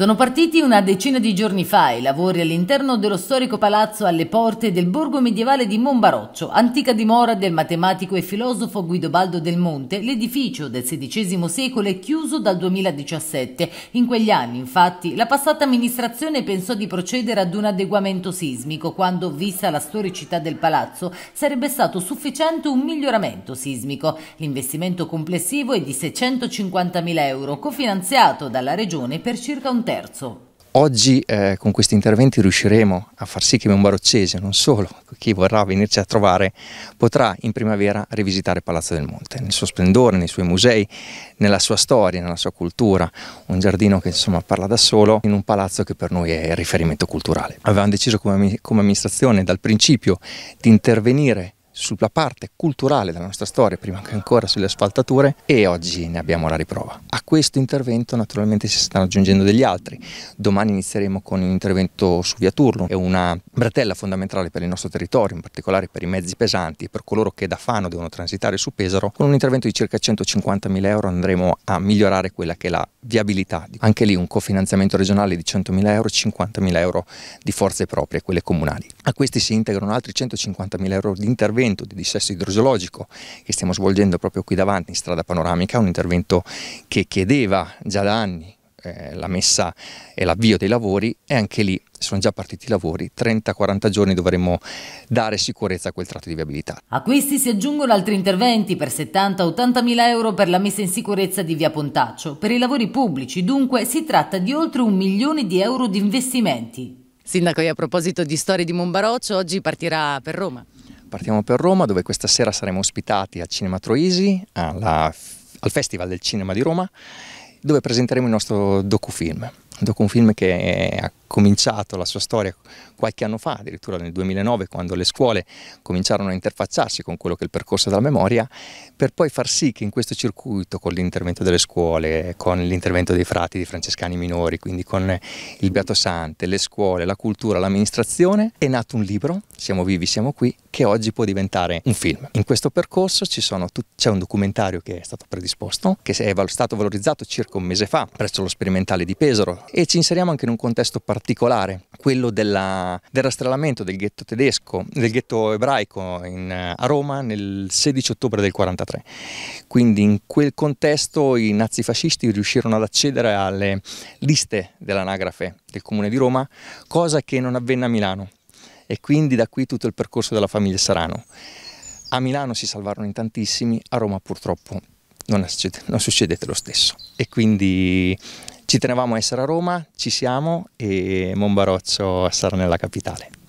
Sono partiti una decina di giorni fa i lavori all'interno dello storico palazzo alle porte del borgo medievale di Monbaroccio, antica dimora del matematico e filosofo Guidobaldo del Monte. L'edificio del XVI secolo è chiuso dal 2017. In quegli anni, infatti, la passata amministrazione pensò di procedere ad un adeguamento sismico, quando, vista la storicità del palazzo, sarebbe stato sufficiente un miglioramento sismico. L'investimento complessivo è di 650.000 euro, cofinanziato dalla Regione per circa un tempo terzo. Oggi eh, con questi interventi riusciremo a far sì che Membaroccese, non solo, chi vorrà venirci a trovare, potrà in primavera rivisitare Palazzo del Monte, nel suo splendore, nei suoi musei, nella sua storia, nella sua cultura, un giardino che insomma parla da solo, in un palazzo che per noi è riferimento culturale. Avevamo deciso come, come amministrazione dal principio di intervenire sulla parte culturale della nostra storia, prima che ancora sulle asfaltature, e oggi ne abbiamo la riprova. A questo intervento naturalmente si stanno aggiungendo degli altri. Domani inizieremo con un intervento su Via Turno, è una bretella fondamentale per il nostro territorio, in particolare per i mezzi pesanti, e per coloro che da Fano devono transitare su Pesaro. Con un intervento di circa 150.000 euro andremo a migliorare quella che è la viabilità. Anche lì un cofinanziamento regionale di 100.000 euro, 50.000 euro di forze proprie, quelle comunali. A questi si integrano altri 150.000 euro di intervento intervento di dissesto idrogeologico che stiamo svolgendo proprio qui davanti in strada panoramica, un intervento che chiedeva già da anni eh, la messa e l'avvio dei lavori e anche lì sono già partiti i lavori, 30-40 giorni dovremmo dare sicurezza a quel tratto di viabilità. A questi si aggiungono altri interventi per 70-80 mila euro per la messa in sicurezza di via Pontaccio. Per i lavori pubblici dunque si tratta di oltre un milione di euro di investimenti. Sindaco, e a proposito di storie di Monbaroccio, oggi partirà per Roma partiamo per Roma dove questa sera saremo ospitati al Cinema Troisi, alla, al Festival del Cinema di Roma, dove presenteremo il nostro docufilm, un docufilm che cominciato la sua storia qualche anno fa, addirittura nel 2009, quando le scuole cominciarono a interfacciarsi con quello che è il percorso della memoria, per poi far sì che in questo circuito, con l'intervento delle scuole, con l'intervento dei frati, dei francescani minori, quindi con il Beato Sante, le scuole, la cultura, l'amministrazione, è nato un libro, Siamo vivi, siamo qui, che oggi può diventare un film. In questo percorso c'è un documentario che è stato predisposto, che è stato valorizzato circa un mese fa presso lo sperimentale di Pesaro e ci inseriamo anche in un contesto particolare particolare, quello della, del rastrellamento del ghetto tedesco, del ghetto ebraico in, a Roma nel 16 ottobre del 43. Quindi in quel contesto i nazifascisti riuscirono ad accedere alle liste dell'anagrafe del comune di Roma, cosa che non avvenne a Milano e quindi da qui tutto il percorso della famiglia Sarano. A Milano si salvarono in tantissimi, a Roma purtroppo non succede, non succede lo stesso e quindi ci tenevamo a essere a Roma, ci siamo e Monbaroccio a stare nella capitale.